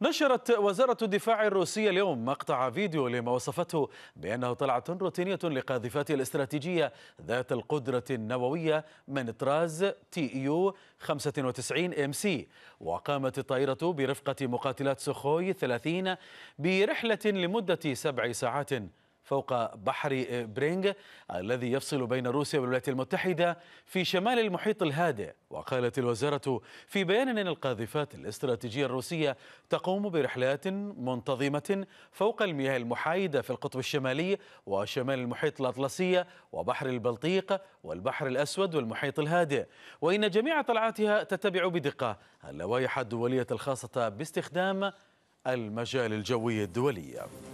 نشرت وزارة الدفاع الروسية اليوم مقطع فيديو لما وصفته بأنه طلعة روتينية لقاذفات الاستراتيجية ذات القدرة النووية من طراز تي يو 95 ام سي وقامت الطائرة برفقة مقاتلات سخوي 30 برحلة لمدة سبع ساعات فوق بحر برينغ الذي يفصل بين روسيا والولايات المتحدة في شمال المحيط الهادئ وقالت الوزارة في بيان أن القاذفات الاستراتيجية الروسية تقوم برحلات منتظمة فوق المياه المحايدة في القطب الشمالي وشمال المحيط الأطلسي وبحر البلطيق والبحر الأسود والمحيط الهادئ وإن جميع طلعاتها تتبع بدقة اللوائح الدولية الخاصة باستخدام المجال الجوي الدولي